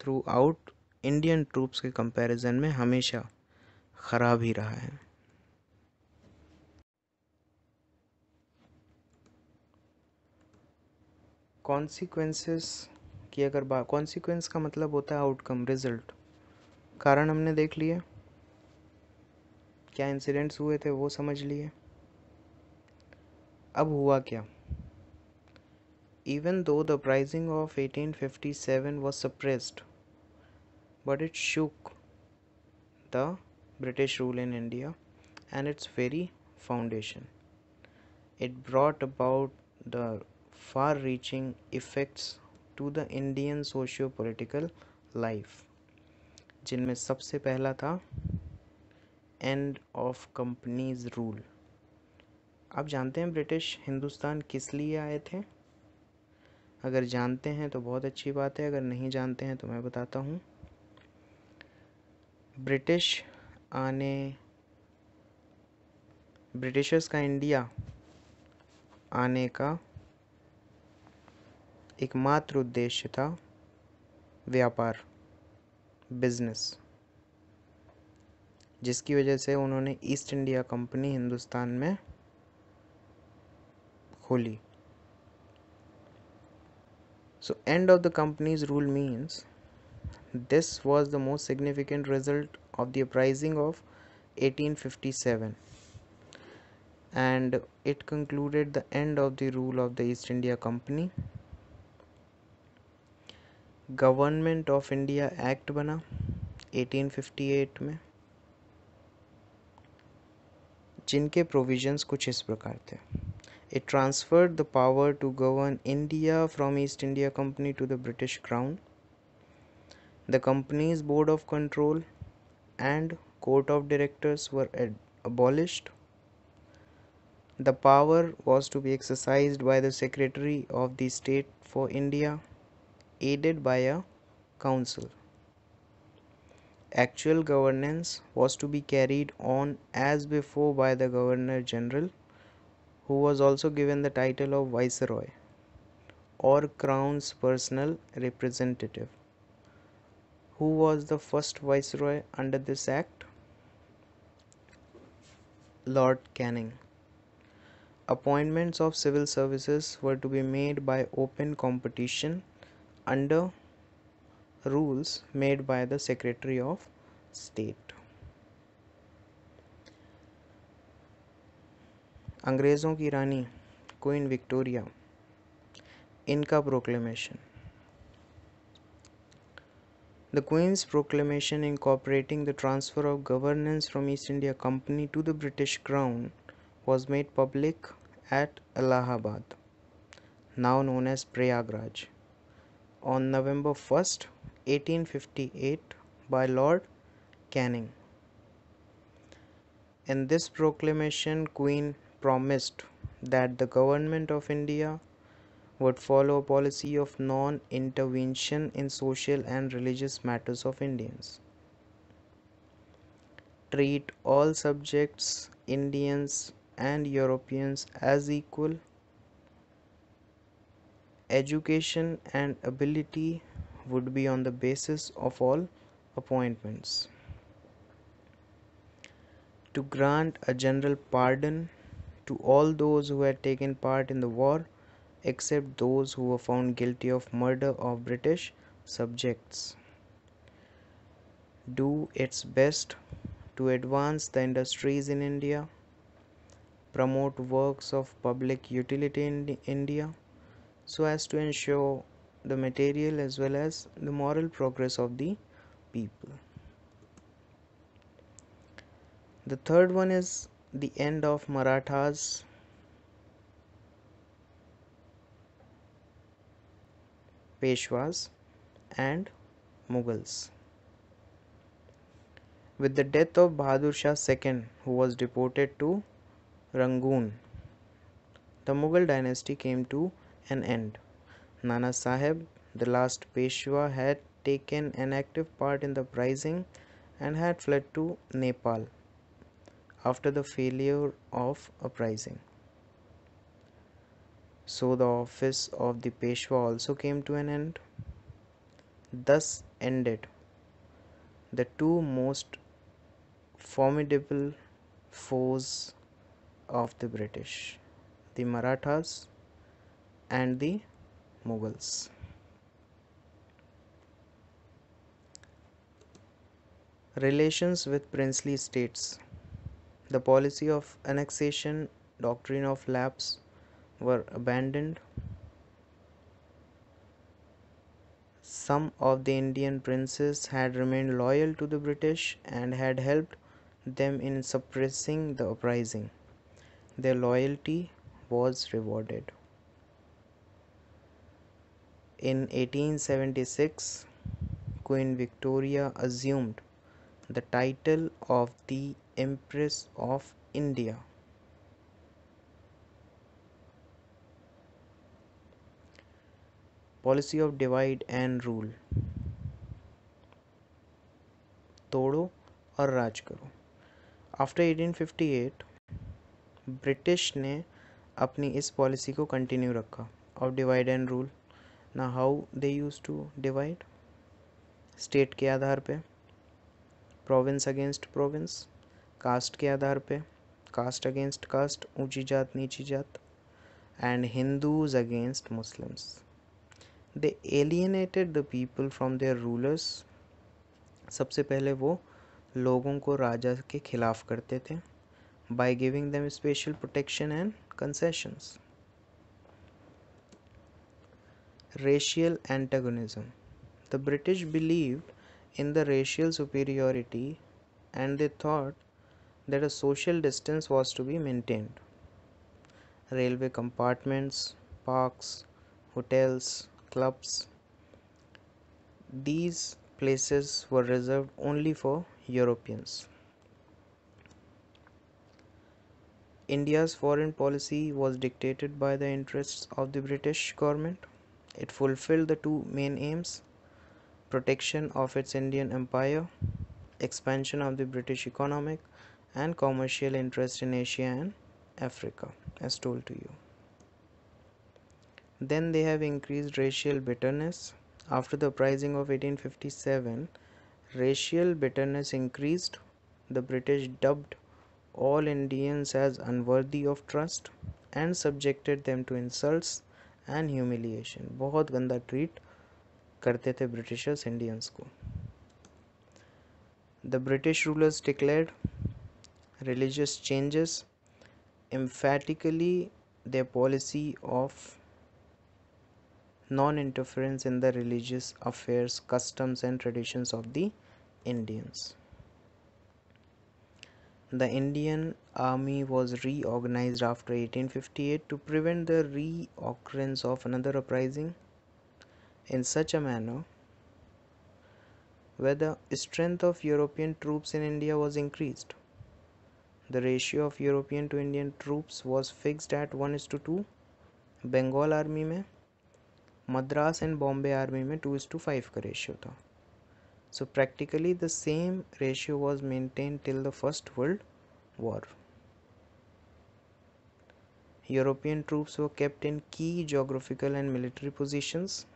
throughout Indian troops के कंपैरिजन में हमेशा ख़राब ही रहा है कॉन्सिक्वेंसेस की अगर बात कॉन्सिक्वेंस का मतलब होता है आउटकम रिजल्ट कारण हमने देख लिए क्या इंसिडेंट्स हुए थे वो समझ लिए अब हुआ क्या even though the uprising of seven was suppressed but it's shook the British rule in India and it's very foundation it brought about the far-reaching effects to the Indian socio-political life जिनमें सबसे पहला था end of companies rule आप जानते हैं British Hindustan किस लिए आए थे अगर जानते हैं तो बहुत अच्छी बात है अगर नहीं जानते हैं तो मैं बताता हूँ ब्रिटिश आने ब्रिटिशर्स का इंडिया आने का एकमात्र उद्देश्य था व्यापार बिजनेस जिसकी वजह से उन्होंने ईस्ट इंडिया कंपनी हिंदुस्तान में खोली so end of the company's rule means this was the most significant result of the uprising of 1857 and it concluded the end of the rule of the East India Company Government of India Act बना 1858 में जिनके provisions कुछ इस प्रकार थे it transferred the power to govern India from East India Company to the British Crown the company's board of control and court of directors were abolished the power was to be exercised by the Secretary of the State for India aided by a council. Actual governance was to be carried on as before by the Governor General, who was also given the title of Viceroy or Crown's personal representative. Who was the first Viceroy under this act? Lord Canning. Appointments of civil services were to be made by open competition under rules made by the Secretary of State. अंग्रेज़ों की रानी Queen Victoria इनका proclamation The Queen's proclamation incorporating the transfer of governance from East India Company to the British Crown was made public at Allahabad, now known as Prayagraj on November 1st, 1858 by Lord Canning. In this proclamation, Queen promised that the government of India would follow a policy of non-intervention in social and religious matters of Indians. Treat all subjects, Indians and Europeans as equal education and ability would be on the basis of all appointments. To grant a general pardon to all those who had taken part in the war, except those who were found guilty of murder of British subjects. Do its best to advance the industries in India, promote works of public utility in India so as to ensure the material as well as the moral progress of the people. The third one is the end of Marathas. Peshwas and Mughals. With the death of Bahadur Shah II, who was deported to Rangoon, the Mughal dynasty came to an end. Nana Sahib, the last Peshwa, had taken an active part in the uprising and had fled to Nepal after the failure of uprising. So the office of the Peshwa also came to an end. Thus ended the two most formidable foes of the British the Marathas and the Mughals. Relations with princely states. The policy of annexation, doctrine of lapse were abandoned. Some of the Indian princes had remained loyal to the British and had helped them in suppressing the uprising. Their loyalty was rewarded. In 1876, Queen Victoria assumed the title of the Empress of India. Policy of divide and rule तोड़ो और राज करो after 1858 British ने अपनी इस policy को continue रखा of divide and rule ना how they use to divide state के आधार पे प्रोविंस अगेंस्ट प्रोविंस कास्ट के आधार पे कास्ट अगेंस्ट कास्ट ऊंची जात नीची जात and Hindus against Muslims they alienated the people from their rulers सबसे पहले वो लोगों को राजा के खिलाफ करते थे by giving them special protection and concessions racial antagonism. The British believed in the racial superiority and they thought that a social distance was to be maintained. Railway compartments, parks, hotels, clubs, these places were reserved only for Europeans. India's foreign policy was dictated by the interests of the British government. It fulfilled the two main aims protection of its Indian empire, expansion of the British economic and commercial interest in Asia and Africa, as told to you. Then they have increased racial bitterness. After the uprising of 1857, racial bitterness increased. The British dubbed all Indians as unworthy of trust and subjected them to insults and humiliation बहुत गंदा treat करते थे Britishers Indians को the British rulers declared religious changes emphatically the policy of non interference in the religious affairs customs and traditions of the Indians The Indian army was reorganized after 1858 to prevent the reoccurrence of another uprising in such a manner where the strength of European troops in India was increased. The ratio of European to Indian troops was fixed at 1 is to 2 Bengal Army में Madras and Bombay Army में two is to five का ratio था so practically the same ratio was maintained till the First World War. European troops were kept in key geographical and military positions.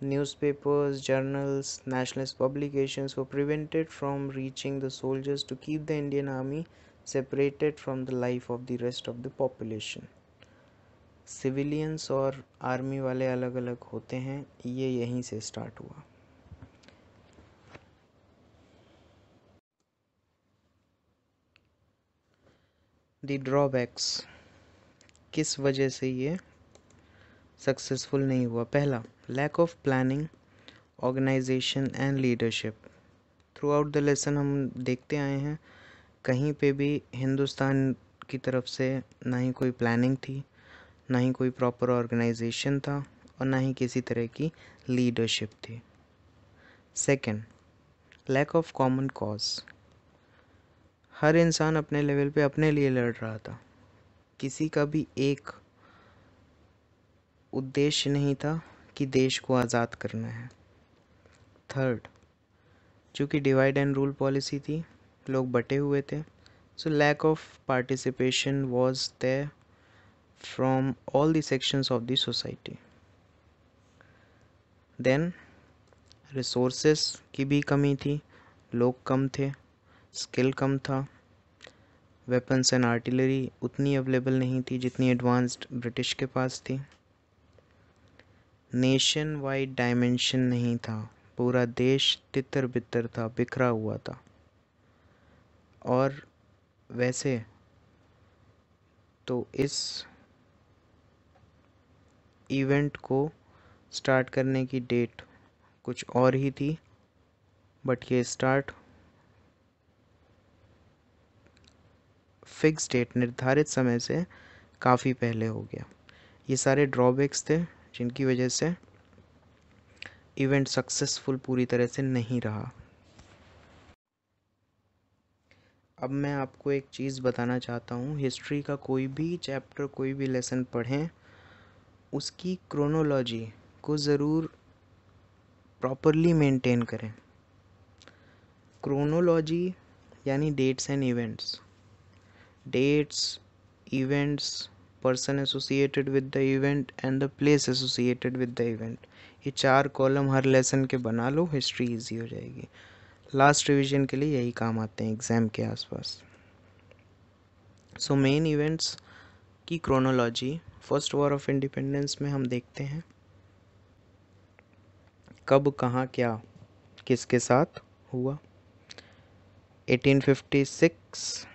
Newspapers, journals, nationalist publications were prevented from reaching the soldiers to keep the Indian army separated from the life of the rest of the population. Civilians और army वाले अलग अलग होते हैं ये यहीं से start हुआ दी ड्रॉबैक्स किस वजह से ये सक्सेसफुल नहीं हुआ पहला lack of planning organisation and leadership throughout the lesson हम देखते आए हैं कहीं पे भी हिंदुस्तान की तरफ से ना ही कोई प्लानिंग थी ना ही कोई प्रॉपर ऑर्गेनाइजेशन था और ना ही किसी तरह की लीडरशिप थी second lack of common cause हर इंसान अपने लेवल पे अपने लिए लड़ रहा था किसी का भी एक उद्देश्य नहीं था कि देश को आज़ाद करना है थर्ड चूँकि डिवाइड एंड रूल पॉलिसी थी लोग बटे हुए थे so lack of participation was there from all the sections of the society then resources की भी कमी थी लोग कम थे स्किल कम था वेपन्स एंड आर्टिलरी उतनी अवेलेबल नहीं थी जितनी एडवांस्ड ब्रिटिश के पास थी नेशन वाइड डायमेंशन नहीं था पूरा देश तितर बितर था बिखरा हुआ था और वैसे तो इस इवेंट को स्टार्ट करने की डेट कुछ और ही थी बट ये स्टार्ट फिक्स डेट निर्धारित समय से काफ़ी पहले हो गया ये सारे ड्रॉबैक्स थे जिनकी वजह से इवेंट सक्सेसफुल पूरी तरह से नहीं रहा अब मैं आपको एक चीज़ बताना चाहता हूँ हिस्ट्री का कोई भी चैप्टर कोई भी लेसन पढ़ें उसकी क्रोनोलॉजी को ज़रूर प्रॉपरली मेंटेन करें क्रोनोलॉजी यानी dates and events dates events person associated with the event and the place associated with the event ये चार कॉलम हर लेसन के बना लो हिस्ट्री इजी हो जाएगी लास्ट रिवीजन के लिए यही काम आते हैं एग्ज़ाम के आसपास सो मेन इवेंट्स की chronology first war of independence में हम देखते हैं कब कहाँ क्या किसके साथ हुआ 1856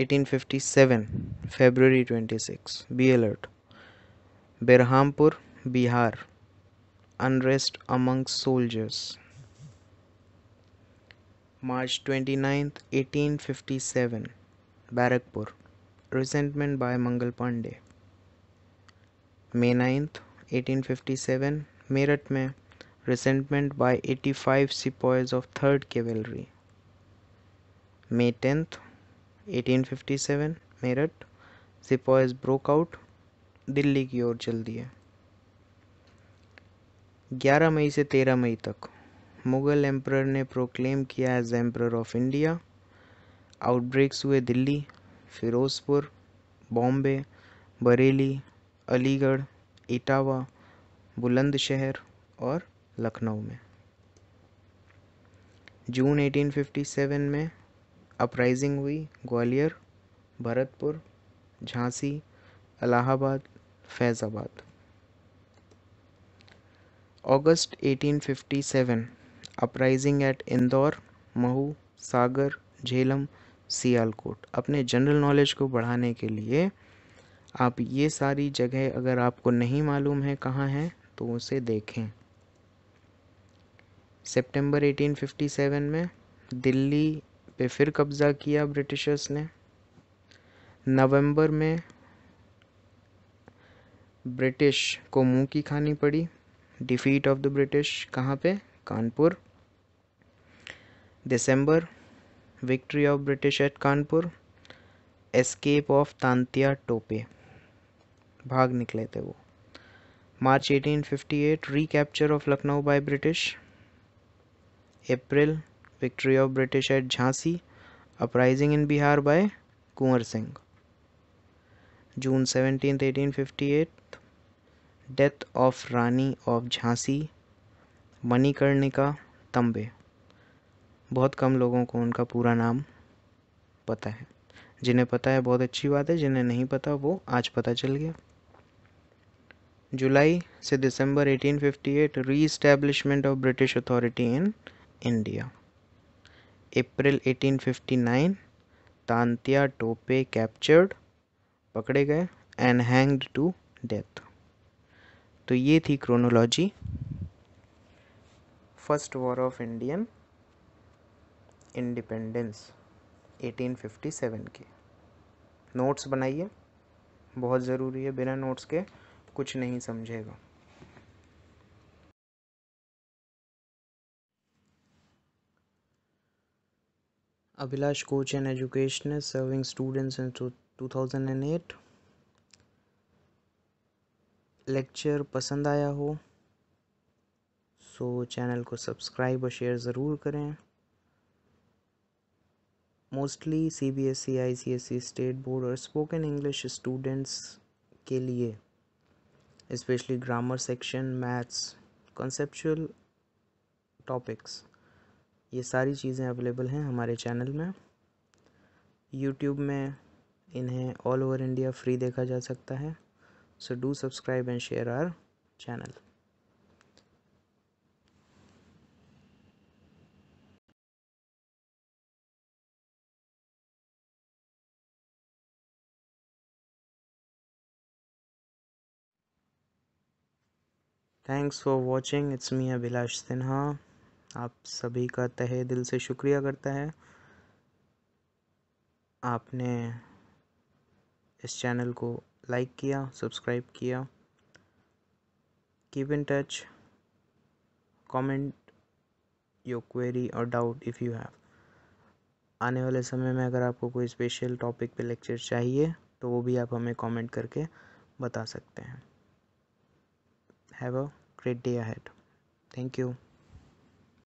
1857 February 26 be alert Berhampur Bihar unrest among soldiers March twenty ninth eighteen fifty seven Barrackpore Resentment by Mangal Pandey May 9th 1857 Meerut में resentment by 85 sepoys of 3rd cavalry May 10th 1857 Meerut sepoys broke out Delhi की ओर चल दिए 11 मई से 13 मई तक मुगल एम्प्रर ने प्रोक्लेम किया as emperor of India outbreaks हुए दिल्ली फिरोजपुर बॉम्बे बरेली अलीगढ़ इटावा बुलंदशहर और लखनऊ में जून 1857 में अपराइजिंग हुई Gwalior Bharatpur Jhansi Allahabad Faizabad August 1857 uprising at Indore Mhow Sagar Jhelum Sialkot अपने जनरल नॉलेज को बढ़ाने के लिए आप ये सारी जगह अगर आपको नहीं मालूम है कहाँ है तो उसे देखें सितंबर 1857 में दिल्ली पे फिर कब्ज़ा किया ब्रिटिशर्स ने नवंबर में ब्रिटिश को मुंह की खानी पड़ी डिफीट ऑफ द ब्रिटिश कहाँ पे Kanpur December victory of British at Kanpur escape of Tantia Tope भाग निकले थे वो March 1858 recapture of Lucknow by British April victory of British at Jhansi uprising in Bihar by Kunwar Singh June fifty eight death of Rani of Jhansi Manikarnika Tambe बहुत कम लोगों को उनका पूरा नाम पता है जिन्हें पता है बहुत अच्छी बात है जिन्हें नहीं पता वो आज पता चल गया जुलाई से December 1858 reestablishment of British authority in India April 1859 Tantia Tope captured पकड़े गए एंड हैंग्ड टू डेथ तो ये थी chronology first war of Indian independence 1857 के नोट्स बनाइए बहुत ज़रूरी है बिना नोट्स के कुछ नहीं समझेगा Abhilash coach and education serving students in two thousand and eight lecture पसंद आया हो सो चैनल को सब्सक्राइब और शेयर ज़रूर करें mostly C B S E I C S E state board और स्पोकन इंग्लिश स्टूडेंट्स के लिए especially grammar section maths conceptual topics ये सारी चीज़ें अवेलेबल हैं हमारे चैनल में यूट्यूब में इन्हें ऑल ओवर इंडिया फ्री देखा जा सकता है so do subscribe and share our channel thanks for watching it's me Abhilash Sinha आप सभी का तहे दिल से शुक्रिया करता है आपने इस चैनल को लाइक किया सब्सक्राइब किया keep in touch comment your query और डाउट इफ़ यू हैव आने वाले समय में अगर आपको कोई स्पेशल टॉपिक पे लेक्चर चाहिए तो वो भी आप हमें कमेंट करके बता सकते हैं have a great day ahead thank you